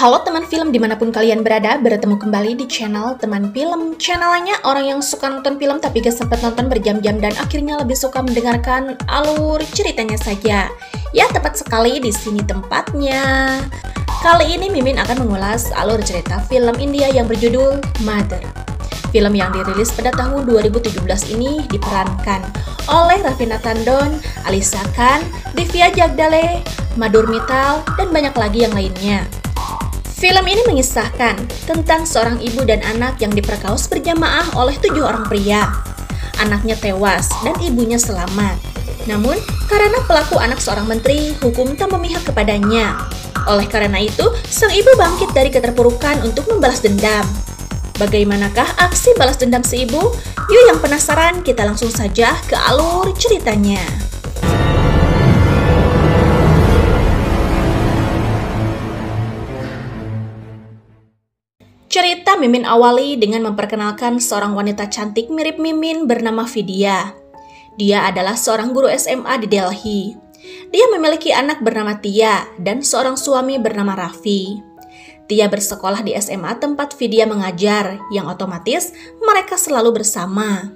Halo teman film dimanapun kalian berada, bertemu kembali di channel teman film. Channelnya orang yang suka nonton film tapi gak sempat nonton berjam-jam dan akhirnya lebih suka mendengarkan alur ceritanya saja. Ya tepat sekali di sini tempatnya. Kali ini Mimin akan mengulas alur cerita film India yang berjudul Mother. Film yang dirilis pada tahun 2017 ini diperankan oleh Raffina Tandon, Alisa Khan, Divya Jagdale, Madur Mital, dan banyak lagi yang lainnya. Film ini mengisahkan tentang seorang ibu dan anak yang diperkaos berjamaah oleh tujuh orang pria. Anaknya tewas dan ibunya selamat. Namun, karena pelaku anak seorang menteri, hukum tak memihak kepadanya. Oleh karena itu, sang ibu bangkit dari keterpurukan untuk membalas dendam. Bagaimanakah aksi balas dendam si ibu? Yuk yang penasaran, kita langsung saja ke alur ceritanya. Cerita Mimin awali dengan memperkenalkan seorang wanita cantik mirip Mimin bernama Vidya. Dia adalah seorang guru SMA di Delhi. Dia memiliki anak bernama Tia dan seorang suami bernama Raffi. Tia bersekolah di SMA tempat Vidya mengajar, yang otomatis mereka selalu bersama.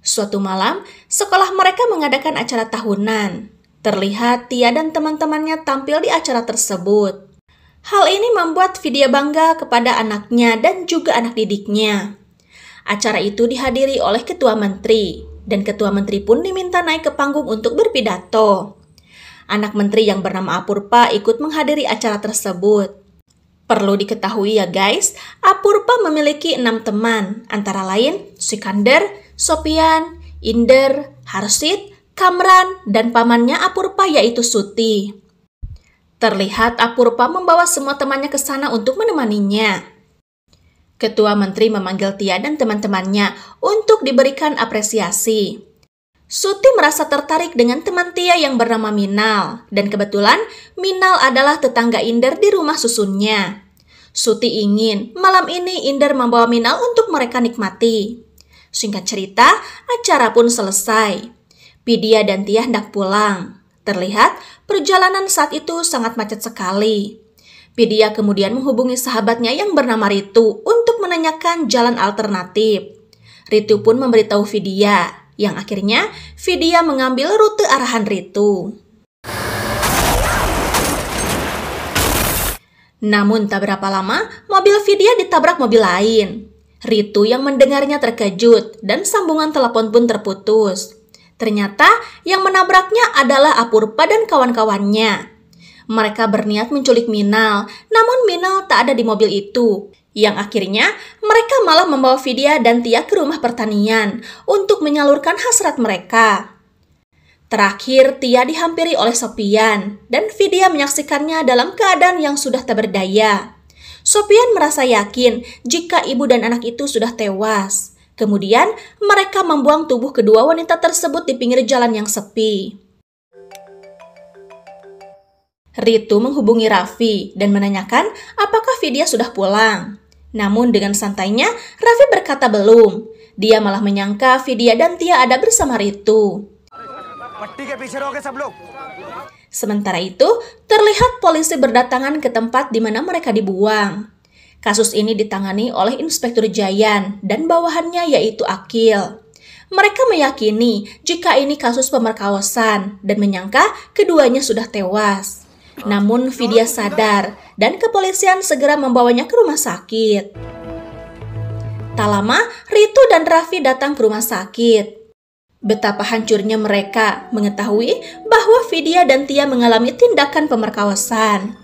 Suatu malam, sekolah mereka mengadakan acara tahunan. Terlihat Tia dan teman-temannya tampil di acara tersebut. Hal ini membuat Vidya bangga kepada anaknya dan juga anak didiknya. Acara itu dihadiri oleh ketua menteri, dan ketua menteri pun diminta naik ke panggung untuk berpidato. Anak menteri yang bernama Apurpa ikut menghadiri acara tersebut. Perlu diketahui ya guys, Apurpa memiliki enam teman, antara lain Sikander, Sopian, Inder, Harsit, Kamran, dan pamannya Apurpa yaitu Suti. Terlihat Apurpa membawa semua temannya ke sana untuk menemaninya. Ketua Menteri memanggil Tia dan teman-temannya untuk diberikan apresiasi. Suti merasa tertarik dengan teman Tia yang bernama Minal, dan kebetulan Minal adalah tetangga Inder di rumah susunnya. Suti ingin malam ini Inder membawa Minal untuk mereka nikmati. Singkat cerita, acara pun selesai. Pidia dan Tia hendak pulang. Terlihat perjalanan saat itu sangat macet sekali. Pidia kemudian menghubungi sahabatnya yang bernama Ritu untuk menanyakan jalan alternatif. Ritu pun memberitahu Vidya yang akhirnya Vidya mengambil rute arahan Ritu. Namun tak berapa lama, mobil Vidya ditabrak mobil lain. Ritu yang mendengarnya terkejut dan sambungan telepon pun terputus. Ternyata yang menabraknya adalah Apurpa dan kawan-kawannya. Mereka berniat menculik Minal, namun Minal tak ada di mobil itu yang akhirnya mereka malah membawa Vidya dan Tia ke rumah pertanian untuk menyalurkan hasrat mereka. Terakhir, Tia dihampiri oleh Sopian, dan Vidya menyaksikannya dalam keadaan yang sudah tak berdaya. Sopian merasa yakin jika ibu dan anak itu sudah tewas. Kemudian, mereka membuang tubuh kedua wanita tersebut di pinggir jalan yang sepi. Ritu menghubungi Raffi dan menanyakan apakah Vidya sudah pulang. Namun dengan santainya, Raffi berkata belum. Dia malah menyangka Vidya dan Tia ada bersama Ritu. Sementara itu, terlihat polisi berdatangan ke tempat di mana mereka dibuang. Kasus ini ditangani oleh Inspektur Jayan dan bawahannya yaitu Akil. Mereka meyakini jika ini kasus pemerkawasan dan menyangka keduanya sudah tewas. Namun Vidya sadar dan kepolisian segera membawanya ke rumah sakit. Tak lama, Ritu dan Raffi datang ke rumah sakit. Betapa hancurnya mereka mengetahui bahwa Vidya dan Tia mengalami tindakan pemerkawasan.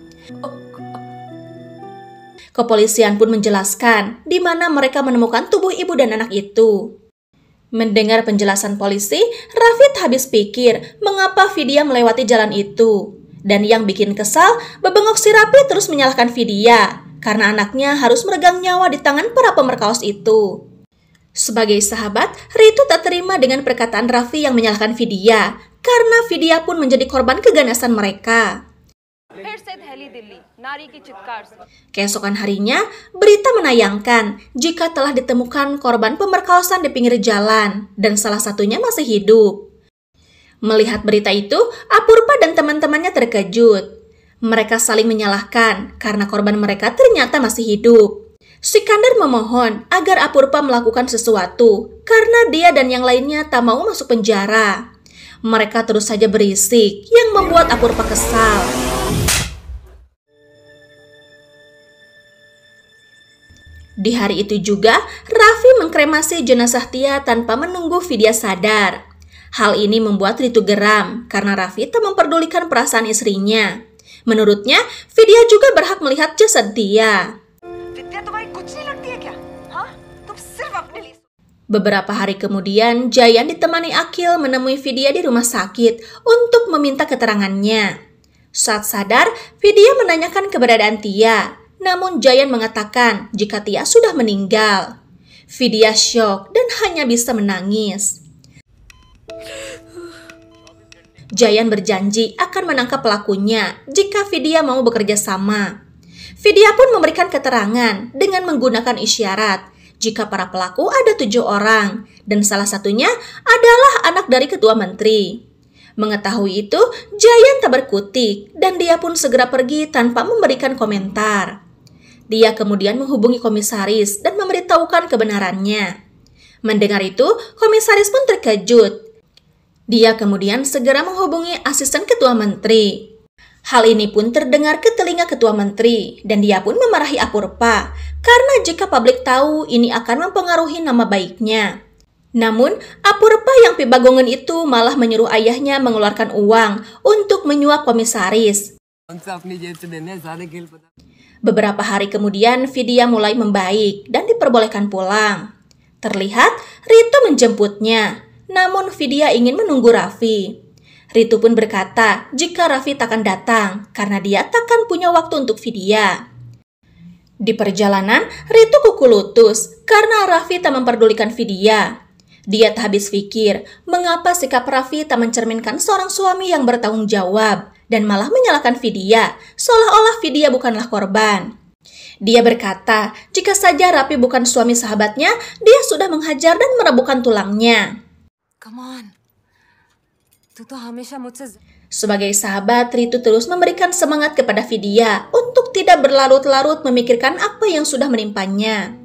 Kepolisian pun menjelaskan di mana mereka menemukan tubuh ibu dan anak itu. Mendengar penjelasan polisi, Rafid habis pikir mengapa Vidya melewati jalan itu. Dan yang bikin kesal, bebengok si Rapi terus menyalahkan Vidya karena anaknya harus meregang nyawa di tangan para pemerkaos itu. Sebagai sahabat, Ritu tak terima dengan perkataan Raffi yang menyalahkan Vidya, karena Vidya pun menjadi korban keganasan mereka. Keesokan harinya, berita menayangkan jika telah ditemukan korban pemerkosaan di pinggir jalan, dan salah satunya masih hidup. Melihat berita itu, Apurpa dan teman-temannya terkejut. Mereka saling menyalahkan karena korban mereka ternyata masih hidup. Sikandar memohon agar Apurpa melakukan sesuatu karena dia dan yang lainnya tak mau masuk penjara. Mereka terus saja berisik yang membuat Apurpa kesal. Di hari itu juga, Raffi mengkremasi jenazah Tia tanpa menunggu Vidya sadar. Hal ini membuat Ritu geram karena Raffi tak memperdulikan perasaan istrinya. Menurutnya, Vidya juga berhak melihat jasad dia. Beberapa hari kemudian, Jayan ditemani Akil menemui Vidya di rumah sakit untuk meminta keterangannya. Saat sadar, Vidya menanyakan keberadaan Tia, namun Jayan mengatakan jika Tia sudah meninggal. Vidya syok dan hanya bisa menangis. Jayan berjanji akan menangkap pelakunya jika Vidya mau bekerja sama. Vidya pun memberikan keterangan dengan menggunakan isyarat jika para pelaku ada tujuh orang, dan salah satunya adalah anak dari ketua menteri. Mengetahui itu, Jayan tak berkutik dan dia pun segera pergi tanpa memberikan komentar. Dia kemudian menghubungi komisaris dan memberitahukan kebenarannya. Mendengar itu, komisaris pun terkejut dia kemudian segera menghubungi asisten ketua menteri. Hal ini pun terdengar ke telinga ketua menteri, dan dia pun memarahi Apurpa, karena jika publik tahu ini akan mempengaruhi nama baiknya. Namun, Apurpa yang pibagongan itu malah menyuruh ayahnya mengeluarkan uang untuk menyuap komisaris. Beberapa hari kemudian, Vidya mulai membaik dan diperbolehkan pulang. Terlihat, Rito menjemputnya, namun Vidya ingin menunggu Raffi. Ritu pun berkata jika Raffi takkan datang karena dia takkan punya waktu untuk Vidya. Di perjalanan, Ritu kuku lutus karena Raffi tak memperdulikan Vidya. Dia tak habis pikir mengapa sikap Raffi tak mencerminkan seorang suami yang bertanggung jawab dan malah menyalahkan Vidya, seolah-olah Vidya bukanlah korban. Dia berkata, jika saja Raffi bukan suami sahabatnya, dia sudah menghajar dan merebutkan tulangnya. Come on. Sebagai sahabat, Ritu terus memberikan semangat kepada Vidya untuk tidak berlarut-larut memikirkan apa yang sudah menimpanya.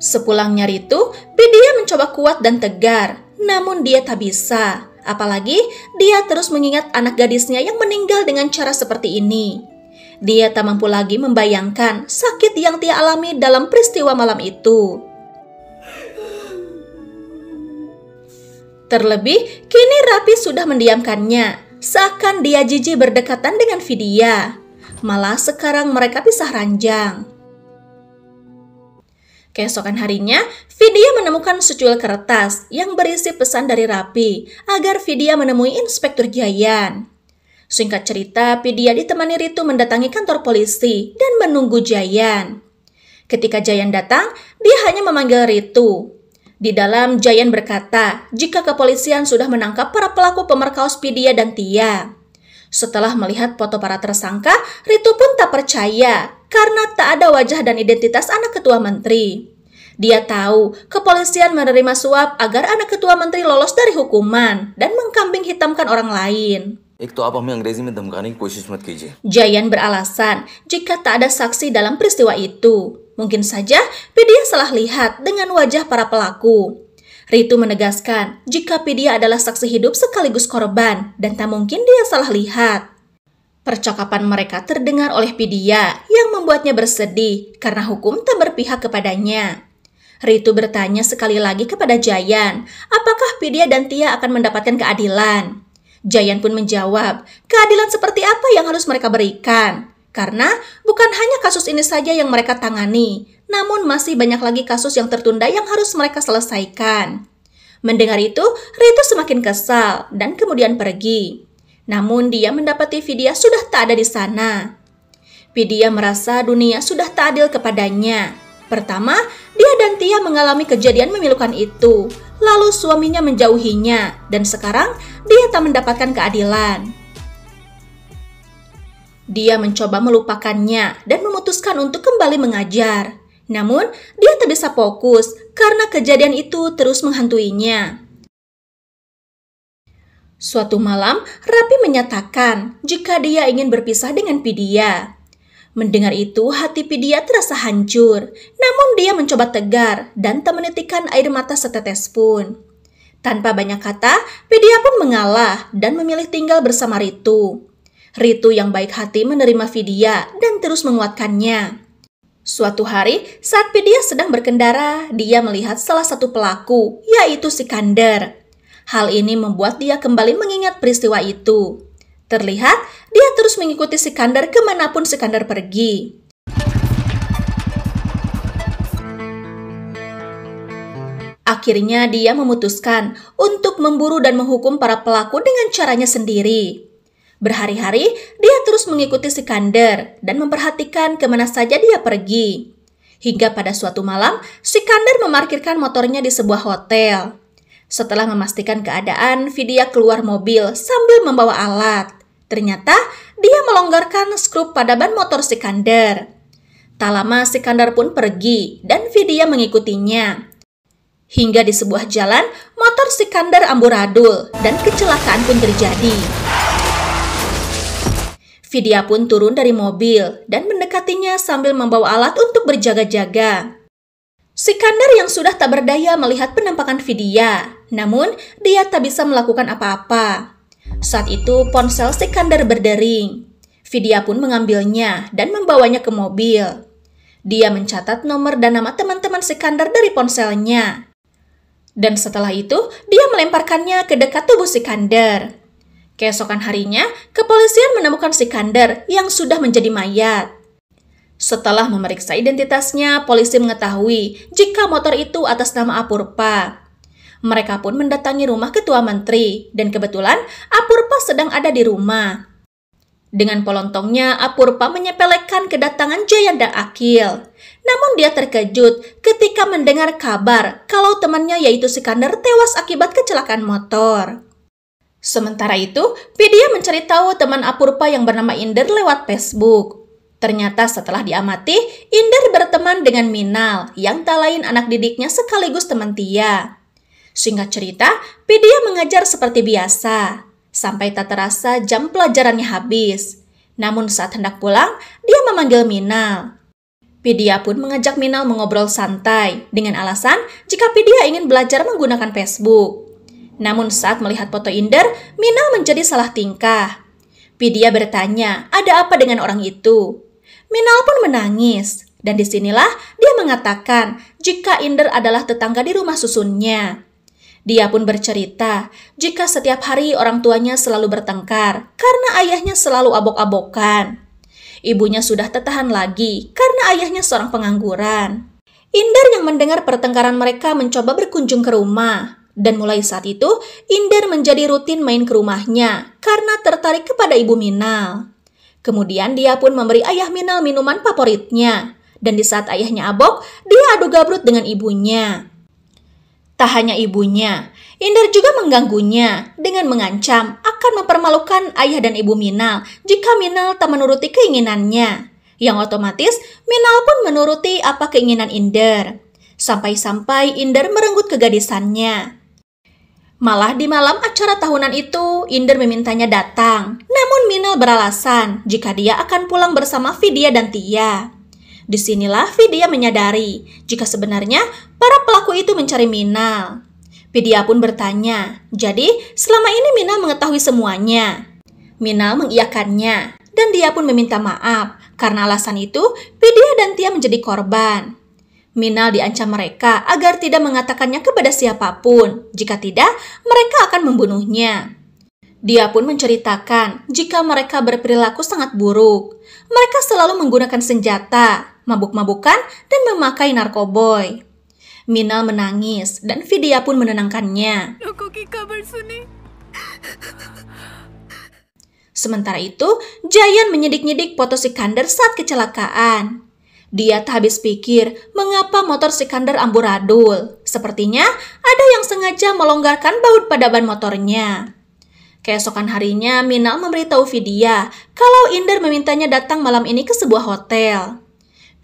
Sepulangnya Ritu, Vidya mencoba kuat dan tegar, namun dia tak bisa. Apalagi dia terus mengingat anak gadisnya yang meninggal dengan cara seperti ini. Dia tak mampu lagi membayangkan sakit yang dia alami dalam peristiwa malam itu. Terlebih, kini Rapi sudah mendiamkannya, seakan dia jijik berdekatan dengan Vidya. Malah sekarang mereka pisah ranjang. Keesokan harinya, Vidya menemukan secuil kertas yang berisi pesan dari Rapi agar Vidya menemui Inspektur Jayan. Singkat cerita, Vidya ditemani Ritu mendatangi kantor polisi dan menunggu Jayan. Ketika Jayan datang, dia hanya memanggil Ritu. Di dalam, Jayan berkata jika kepolisian sudah menangkap para pelaku pemerkaus Pidia dan Tia. Setelah melihat foto para tersangka, Ritu pun tak percaya karena tak ada wajah dan identitas anak ketua menteri. Dia tahu kepolisian menerima suap agar anak ketua menteri lolos dari hukuman dan mengkambing hitamkan orang lain. Jayan beralasan jika tak ada saksi dalam peristiwa itu. Mungkin saja Pidia salah lihat dengan wajah para pelaku. Ritu menegaskan jika Pidia adalah saksi hidup sekaligus korban dan tak mungkin dia salah lihat. Percakapan mereka terdengar oleh Pidia yang membuatnya bersedih karena hukum tak berpihak kepadanya. Ritu bertanya sekali lagi kepada Jayan, apakah Pidia dan Tia akan mendapatkan keadilan? Jayan pun menjawab, keadilan seperti apa yang harus mereka berikan? Karena bukan hanya kasus ini saja yang mereka tangani, namun masih banyak lagi kasus yang tertunda yang harus mereka selesaikan. Mendengar itu, Ritu semakin kesal dan kemudian pergi. Namun dia mendapati Vidya sudah tak ada di sana. Vidya merasa dunia sudah tak adil kepadanya. Pertama, dia dan Tia mengalami kejadian memilukan itu. Lalu suaminya menjauhinya dan sekarang dia tak mendapatkan keadilan. Dia mencoba melupakannya dan memutuskan untuk kembali mengajar. Namun, dia tak bisa fokus karena kejadian itu terus menghantuinya. Suatu malam, Rapi menyatakan jika dia ingin berpisah dengan Pidia. Mendengar itu, hati Pidia terasa hancur. Namun dia mencoba tegar dan tak menitikkan air mata setetes pun. Tanpa banyak kata, Pidia pun mengalah dan memilih tinggal bersama Ritu. Ritu yang baik hati menerima Vidya dan terus menguatkannya. Suatu hari, saat Vidya sedang berkendara, dia melihat salah satu pelaku, yaitu Sikander. Hal ini membuat dia kembali mengingat peristiwa itu. Terlihat, dia terus mengikuti Sikander kemanapun Sikander pergi. Akhirnya dia memutuskan untuk memburu dan menghukum para pelaku dengan caranya sendiri. Berhari-hari, dia terus mengikuti Sikander dan memperhatikan kemana saja dia pergi. Hingga pada suatu malam, Sikander memarkirkan motornya di sebuah hotel. Setelah memastikan keadaan, Vidya keluar mobil sambil membawa alat. Ternyata, dia melonggarkan skrup pada ban motor Sikander. Tak lama Sikandar pun pergi dan Vidya mengikutinya. Hingga di sebuah jalan, motor Sikandar amburadul dan kecelakaan pun terjadi. Vidya pun turun dari mobil dan mendekatinya sambil membawa alat untuk berjaga-jaga. Sikandar yang sudah tak berdaya melihat penampakan Vidya, namun dia tak bisa melakukan apa-apa. Saat itu ponsel Sikandar berdering. Vidya pun mengambilnya dan membawanya ke mobil. Dia mencatat nomor dan nama teman-teman Sikandar dari ponselnya. Dan setelah itu, dia melemparkannya ke dekat tubuh Sikandar. Keesokan harinya, kepolisian menemukan Kander yang sudah menjadi mayat. Setelah memeriksa identitasnya, polisi mengetahui jika motor itu atas nama Apurpa. Mereka pun mendatangi rumah ketua menteri, dan kebetulan Apurpa sedang ada di rumah. Dengan polontongnya, Apurpa menyepelekan kedatangan dan Akil. Namun dia terkejut ketika mendengar kabar kalau temannya yaitu Sikander tewas akibat kecelakaan motor. Sementara itu, Vidya mencari tahu teman Apurpa yang bernama Inder lewat Facebook. Ternyata setelah diamati, Inder berteman dengan Minal yang tak lain anak didiknya sekaligus teman Tia. Singkat cerita, Vidya mengajar seperti biasa. Sampai tak terasa jam pelajarannya habis. Namun saat hendak pulang, dia memanggil Minal. Vidya pun mengajak Minal mengobrol santai dengan alasan jika Vidya ingin belajar menggunakan Facebook. Namun saat melihat foto Inder, Mina menjadi salah tingkah. Pidia bertanya, ada apa dengan orang itu? Minal pun menangis. Dan disinilah dia mengatakan jika Inder adalah tetangga di rumah susunnya. Dia pun bercerita jika setiap hari orang tuanya selalu bertengkar karena ayahnya selalu abok-abokan. Ibunya sudah tertahan lagi karena ayahnya seorang pengangguran. Inder yang mendengar pertengkaran mereka mencoba berkunjung ke rumah. Dan mulai saat itu, Inder menjadi rutin main ke rumahnya karena tertarik kepada ibu Minal. Kemudian dia pun memberi ayah Minal minuman favoritnya. Dan di saat ayahnya abok, dia adu gabrut dengan ibunya. Tak hanya ibunya, Inder juga mengganggunya dengan mengancam akan mempermalukan ayah dan ibu Minal jika Minal tak menuruti keinginannya. Yang otomatis, Minal pun menuruti apa keinginan Inder. Sampai-sampai Inder merenggut kegadisannya. Malah di malam acara tahunan itu, Inder memintanya datang. Namun Minel beralasan jika dia akan pulang bersama Vidya dan Tia. Disinilah Vidya menyadari jika sebenarnya para pelaku itu mencari Minal. Vidya pun bertanya, jadi selama ini Minal mengetahui semuanya. Minal mengiyakannya, dan dia pun meminta maaf karena alasan itu Vidya dan Tia menjadi korban. Minal diancam mereka agar tidak mengatakannya kepada siapapun. Jika tidak, mereka akan membunuhnya. Dia pun menceritakan jika mereka berperilaku sangat buruk. Mereka selalu menggunakan senjata, mabuk-mabukan, dan memakai narkoboy. Minal menangis dan Vidya pun menenangkannya. Sementara itu, Jayan menyidik nyedik foto Sikander saat kecelakaan. Dia tak habis pikir mengapa motor Sikander amburadul. Sepertinya ada yang sengaja melonggarkan baut pada ban motornya. Keesokan harinya, Minal memberitahu Vidya kalau Inder memintanya datang malam ini ke sebuah hotel.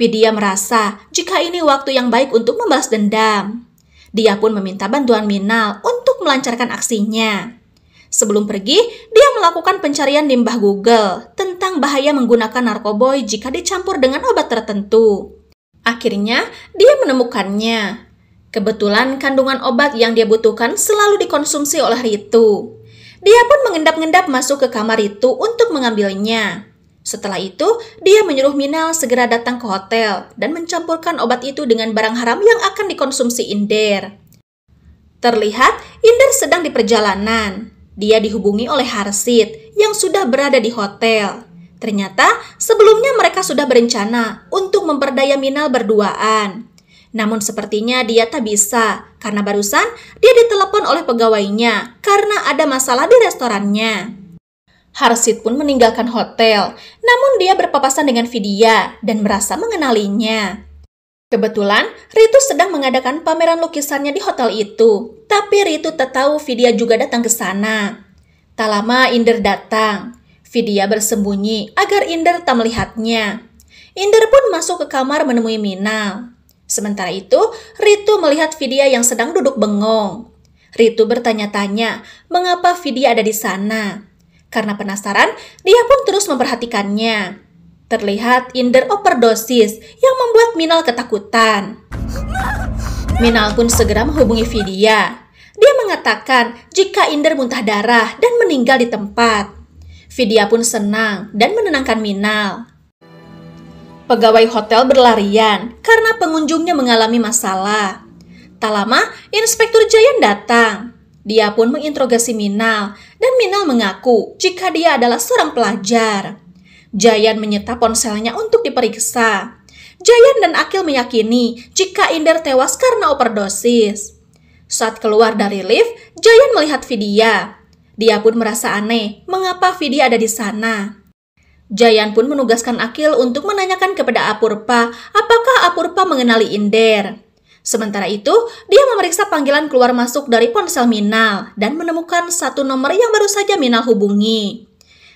Vidya merasa jika ini waktu yang baik untuk membalas dendam. Dia pun meminta bantuan Minal untuk melancarkan aksinya. Sebelum pergi, dia melakukan pencarian di Mbah Google tentang bahaya menggunakan narkoboy jika dicampur dengan obat tertentu. Akhirnya, dia menemukannya. Kebetulan kandungan obat yang dia butuhkan selalu dikonsumsi oleh Ritu. Dia pun mengendap-endap masuk ke kamar Ritu untuk mengambilnya. Setelah itu, dia menyuruh Minal segera datang ke hotel dan mencampurkan obat itu dengan barang haram yang akan dikonsumsi Inder. Terlihat, Inder sedang di perjalanan. Dia dihubungi oleh Harsit yang sudah berada di hotel. Ternyata sebelumnya mereka sudah berencana untuk memperdaya Minal berduaan. Namun sepertinya dia tak bisa karena barusan dia ditelepon oleh pegawainya karena ada masalah di restorannya. Harsit pun meninggalkan hotel, namun dia berpapasan dengan Vidya dan merasa mengenalinya. Kebetulan, Ritu sedang mengadakan pameran lukisannya di hotel itu. Tapi Ritu tak tahu Vidya juga datang ke sana. Tak lama Inder datang. Vidya bersembunyi agar Inder tak melihatnya. Inder pun masuk ke kamar menemui Minal. Sementara itu, Ritu melihat Vidya yang sedang duduk bengong. Ritu bertanya-tanya mengapa Vidya ada di sana. Karena penasaran, dia pun terus memperhatikannya. Terlihat Inder overdosis yang membuat Minal ketakutan. Minal pun segera menghubungi Vidya. Dia mengatakan jika Inder muntah darah dan meninggal di tempat. Vidya pun senang dan menenangkan Minal. Pegawai hotel berlarian karena pengunjungnya mengalami masalah. Tak lama, Inspektur Jayan datang. Dia pun menginterogasi Minal dan Minal mengaku jika dia adalah seorang pelajar. Jayan menyita ponselnya untuk diperiksa. Jayan dan Akil meyakini jika Inder tewas karena overdosis. Saat keluar dari lift, Jayan melihat Vidya. Dia pun merasa aneh mengapa Vidya ada di sana. Jayan pun menugaskan Akil untuk menanyakan kepada Apurpa apakah Apurpa mengenali Inder. Sementara itu, dia memeriksa panggilan keluar masuk dari ponsel Minal dan menemukan satu nomor yang baru saja Minal hubungi.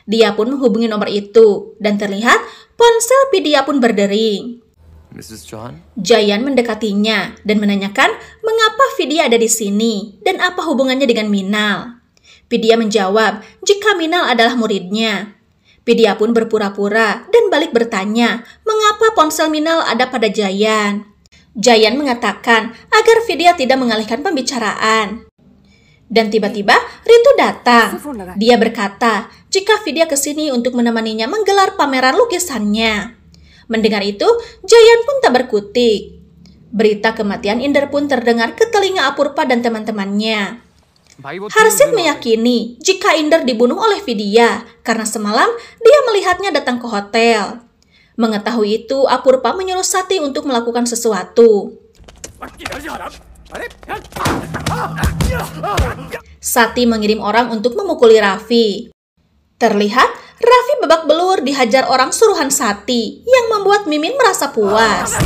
Dia pun menghubungi nomor itu, dan terlihat ponsel Pidia pun berdering. Mrs. John? Jayan mendekatinya dan menanyakan mengapa Vidya ada di sini dan apa hubungannya dengan Minal. Vidya menjawab jika Minal adalah muridnya. Vidya pun berpura-pura dan balik bertanya mengapa ponsel Minal ada pada Jayan. Jayan mengatakan agar Vidya tidak mengalihkan pembicaraan. Dan tiba-tiba Ritu datang. Dia berkata jika Vidya kesini untuk menemaninya menggelar pameran lukisannya. Mendengar itu, Jayan pun tak berkutik. Berita kematian Inder pun terdengar ke telinga Apurpa dan teman-temannya. Harsit meyakini jika Inder dibunuh oleh Vidya karena semalam dia melihatnya datang ke hotel. Mengetahui itu, Apurpa menyuruh Sati untuk melakukan sesuatu. Sati mengirim orang untuk memukuli Raffi. Terlihat Raffi babak belur dihajar orang suruhan Sati yang membuat Mimin merasa puas.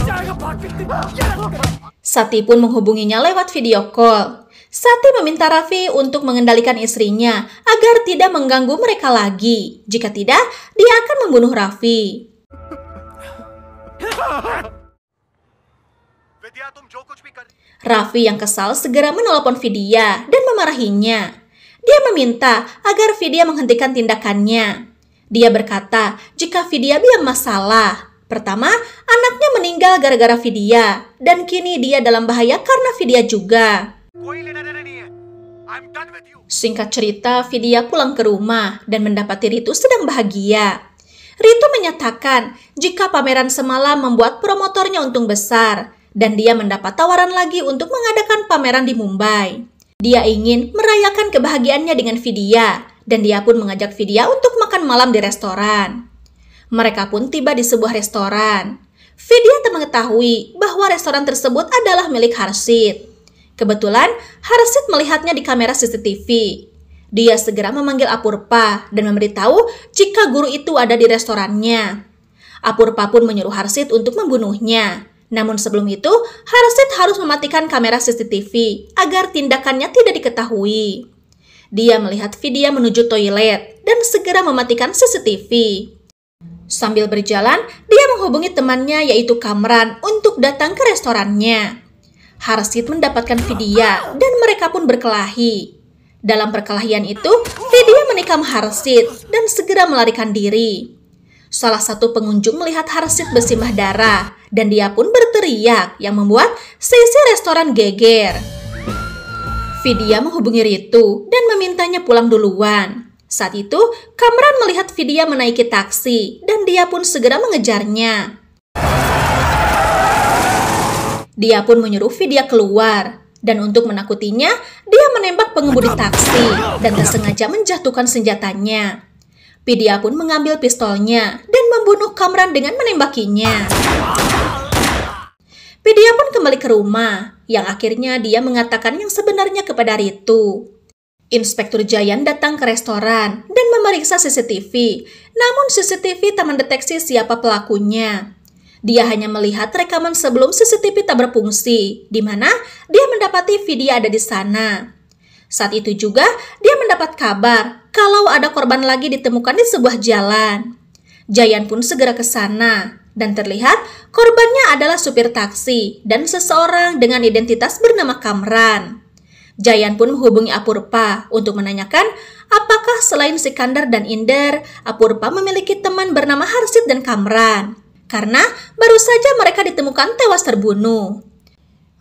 Sati pun menghubunginya lewat video call. Sati meminta Raffi untuk mengendalikan istrinya agar tidak mengganggu mereka lagi. Jika tidak, dia akan membunuh Raffi. Raffi yang kesal segera menelpon Vidya dan memarahinya. Dia meminta agar Vidya menghentikan tindakannya. Dia berkata jika Vidya biang masalah, Pertama, anaknya meninggal gara-gara Vidya, dan kini dia dalam bahaya karena Vidya juga. Singkat cerita, Vidya pulang ke rumah dan mendapati Ritu sedang bahagia. Ritu menyatakan jika pameran semalam membuat promotornya untung besar, dan dia mendapat tawaran lagi untuk mengadakan pameran di Mumbai. Dia ingin merayakan kebahagiaannya dengan Vidya, dan dia pun mengajak Vidya untuk makan malam di restoran. Mereka pun tiba di sebuah restoran. Vidya mengetahui bahwa restoran tersebut adalah milik Harsit. Kebetulan, Harsit melihatnya di kamera CCTV. Dia segera memanggil Apurpa dan memberitahu jika guru itu ada di restorannya. Apurpa pun menyuruh Harsit untuk membunuhnya. Namun sebelum itu, Harset harus mematikan kamera CCTV agar tindakannya tidak diketahui. Dia melihat Vidya menuju toilet dan segera mematikan CCTV. Sambil berjalan, dia menghubungi temannya yaitu Kamran untuk datang ke restorannya. Harsit mendapatkan Vidya dan mereka pun berkelahi. Dalam perkelahian itu, Vidya menikam Harsit dan segera melarikan diri. Salah satu pengunjung melihat Harsit bersimbah darah dan dia pun berteriak yang membuat sesi restoran geger. Vidya menghubungi Ritu dan memintanya pulang duluan. Saat itu, Kamran melihat Vidya menaiki taksi dan dia pun segera mengejarnya. Dia pun menyuruh Vidya keluar dan untuk menakutinya, dia menembak pengemudi taksi dan tersengaja menjatuhkan senjatanya. Pidia pun mengambil pistolnya dan membunuh Kamran dengan menembakinya. Pidia pun kembali ke rumah, yang akhirnya dia mengatakan yang sebenarnya kepada Ritu. Inspektur Jayan datang ke restoran dan memeriksa CCTV. Namun CCTV tak mendeteksi siapa pelakunya. Dia hanya melihat rekaman sebelum CCTV tak berfungsi, di mana dia mendapati video ada di sana. Saat itu juga dia mendapat kabar kalau ada korban lagi ditemukan di sebuah jalan. Jayan pun segera ke sana dan terlihat korbannya adalah supir taksi dan seseorang dengan identitas bernama Kamran. Jayan pun menghubungi Apurpa untuk menanyakan apakah selain Sikandar dan Inder, Apurpa memiliki teman bernama Harsid dan Kamran. Karena baru saja mereka ditemukan tewas terbunuh.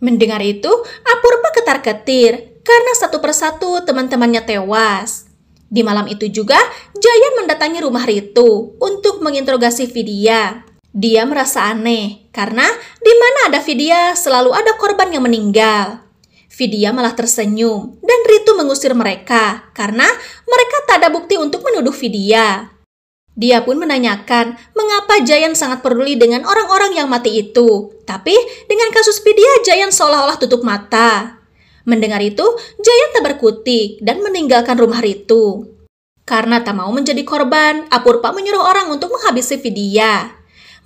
Mendengar itu, Apurpa ketar-ketir karena satu persatu teman-temannya tewas. Di malam itu juga, Jayan mendatangi rumah Ritu untuk menginterogasi Vidya. Dia merasa aneh karena di mana ada Vidya selalu ada korban yang meninggal. Vidya malah tersenyum dan Ritu mengusir mereka karena mereka tak ada bukti untuk menuduh Vidya. Dia pun menanyakan mengapa Jayan sangat peduli dengan orang-orang yang mati itu. Tapi dengan kasus Vidya, Jayan seolah-olah tutup mata. Mendengar itu, tak berkutik dan meninggalkan rumah Ritu. Karena tak mau menjadi korban, Apurpa menyuruh orang untuk menghabisi Vidya.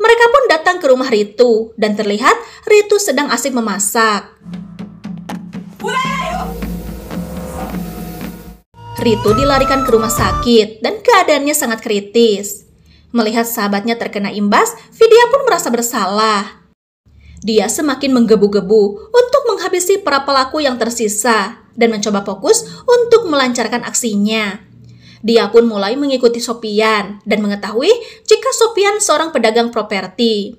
Mereka pun datang ke rumah Ritu dan terlihat Ritu sedang asik memasak. Ritu dilarikan ke rumah sakit dan keadaannya sangat kritis. Melihat sahabatnya terkena imbas, Vidya pun merasa bersalah. Dia semakin menggebu-gebu menghabisi para pelaku yang tersisa dan mencoba fokus untuk melancarkan aksinya. Dia pun mulai mengikuti Sopian dan mengetahui jika Sopian seorang pedagang properti.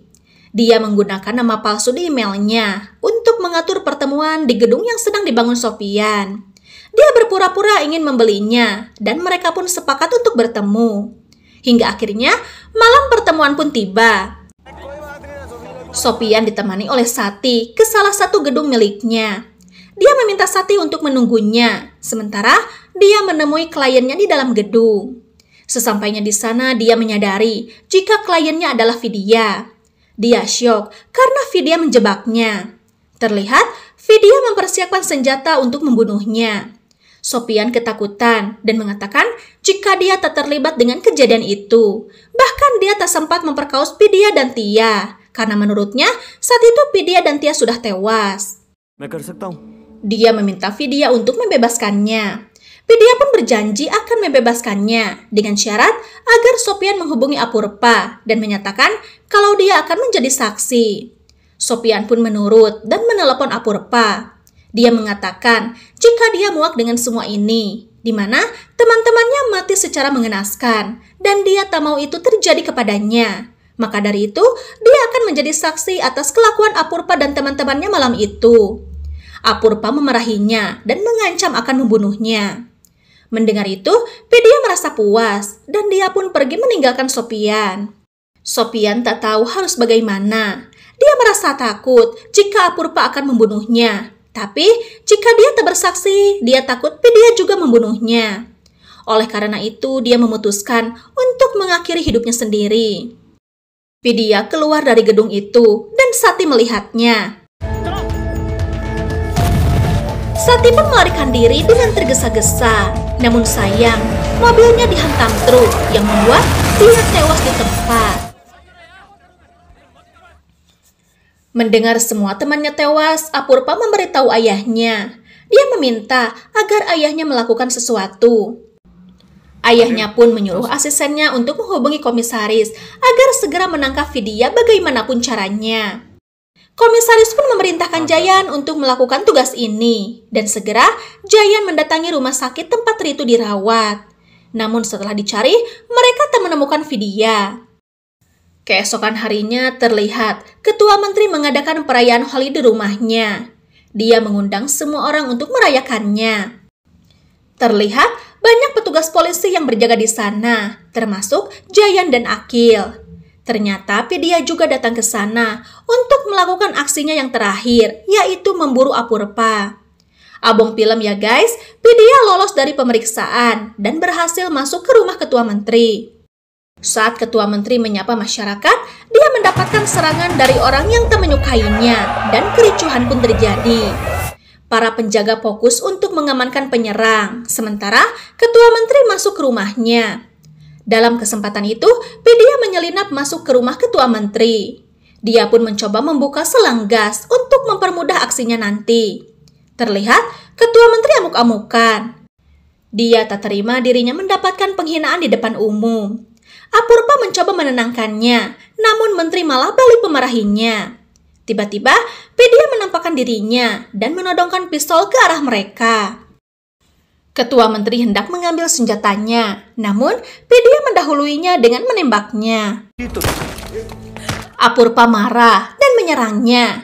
Dia menggunakan nama palsu di emailnya untuk mengatur pertemuan di gedung yang sedang dibangun Sopian. Dia berpura-pura ingin membelinya dan mereka pun sepakat untuk bertemu. Hingga akhirnya malam pertemuan pun tiba Sopian ditemani oleh Sati ke salah satu gedung miliknya. Dia meminta Sati untuk menunggunya, sementara dia menemui kliennya di dalam gedung. Sesampainya di sana, dia menyadari jika kliennya adalah Vidya. Dia syok karena Vidya menjebaknya. Terlihat Vidya mempersiapkan senjata untuk membunuhnya. Sopian ketakutan dan mengatakan jika dia tak terlibat dengan kejadian itu. Bahkan dia tak sempat memperkaus Vidya dan Tia karena menurutnya saat itu Vidya dan Tia sudah tewas. Dia meminta Vidya untuk membebaskannya. Vidya pun berjanji akan membebaskannya dengan syarat agar Sopian menghubungi Apurpa dan menyatakan kalau dia akan menjadi saksi. Sopian pun menurut dan menelepon Apurpa. Dia mengatakan jika dia muak dengan semua ini, di mana teman-temannya mati secara mengenaskan dan dia tak mau itu terjadi kepadanya. Maka dari itu, dia akan menjadi saksi atas kelakuan Apurpa dan teman-temannya malam itu. Apurpa memarahinya dan mengancam akan membunuhnya. Mendengar itu, Pedia merasa puas dan dia pun pergi meninggalkan Sopian. Sopian tak tahu harus bagaimana. Dia merasa takut jika Apurpa akan membunuhnya. Tapi jika dia tak bersaksi, dia takut Pedia juga membunuhnya. Oleh karena itu, dia memutuskan untuk mengakhiri hidupnya sendiri. Vidya keluar dari gedung itu dan Sati melihatnya. Sati pun melarikan diri dengan tergesa-gesa. Namun sayang, mobilnya dihantam truk yang membuat dia tewas di tempat. Mendengar semua temannya tewas, Apurpa memberitahu ayahnya. Dia meminta agar ayahnya melakukan sesuatu. Ayahnya pun menyuruh asistennya untuk menghubungi komisaris agar segera menangkap Vidya bagaimanapun caranya. Komisaris pun memerintahkan Jayan untuk melakukan tugas ini, dan segera Jayan mendatangi rumah sakit tempat Ritu dirawat. Namun setelah dicari, mereka tak menemukan Vidya. Keesokan harinya terlihat ketua menteri mengadakan perayaan Holi di rumahnya. Dia mengundang semua orang untuk merayakannya. Terlihat banyak petugas polisi yang berjaga di sana, termasuk Jayan dan Akil. Ternyata Pedia juga datang ke sana untuk melakukan aksinya yang terakhir, yaitu memburu Apurpa. Abong film ya guys, Pedia lolos dari pemeriksaan dan berhasil masuk ke rumah ketua menteri. Saat ketua menteri menyapa masyarakat, dia mendapatkan serangan dari orang yang tak menyukainya dan kericuhan pun terjadi. Para penjaga fokus untuk mengamankan penyerang, sementara ketua menteri masuk ke rumahnya. Dalam kesempatan itu, Pedia menyelinap masuk ke rumah ketua menteri. Dia pun mencoba membuka selang gas untuk mempermudah aksinya nanti. Terlihat ketua menteri amuk-amukan. Dia tak terima dirinya mendapatkan penghinaan di depan umum. Apurpa mencoba menenangkannya, namun menteri malah balik memarahinya. Tiba-tiba, Pedia menampakkan dirinya dan menodongkan pistol ke arah mereka. Ketua menteri hendak mengambil senjatanya, namun Pedia mendahuluinya dengan menembaknya. Apurpa marah dan menyerangnya.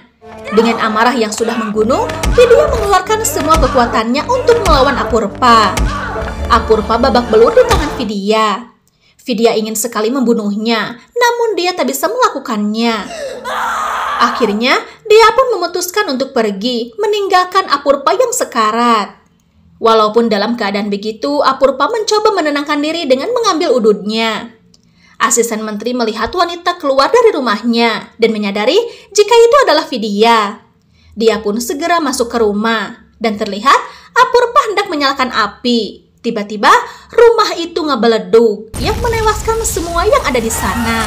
Dengan amarah yang sudah menggunung, Pedia mengeluarkan semua kekuatannya untuk melawan Apurpa. Apurpa babak belur di tangan Pedia. Vidya ingin sekali membunuhnya, namun dia tak bisa melakukannya. Akhirnya, dia pun memutuskan untuk pergi, meninggalkan Apurpa yang sekarat. Walaupun dalam keadaan begitu, Apurpa mencoba menenangkan diri dengan mengambil ududnya. Asisten menteri melihat wanita keluar dari rumahnya dan menyadari jika itu adalah Vidya. Dia pun segera masuk ke rumah dan terlihat Apurpa hendak menyalakan api. Tiba-tiba rumah itu ngebeleduk yang menewaskan semua yang ada di sana.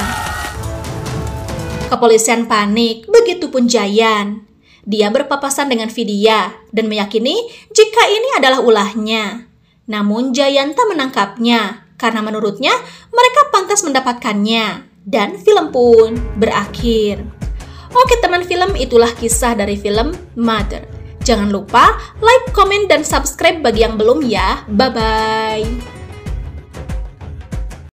Kepolisian panik, begitu pun Jayan. Dia berpapasan dengan Vidya dan meyakini jika ini adalah ulahnya. Namun Jayan tak menangkapnya karena menurutnya mereka pantas mendapatkannya. Dan film pun berakhir. Oke teman film, itulah kisah dari film Mother. Jangan lupa like, comment, dan subscribe bagi yang belum ya. Bye-bye!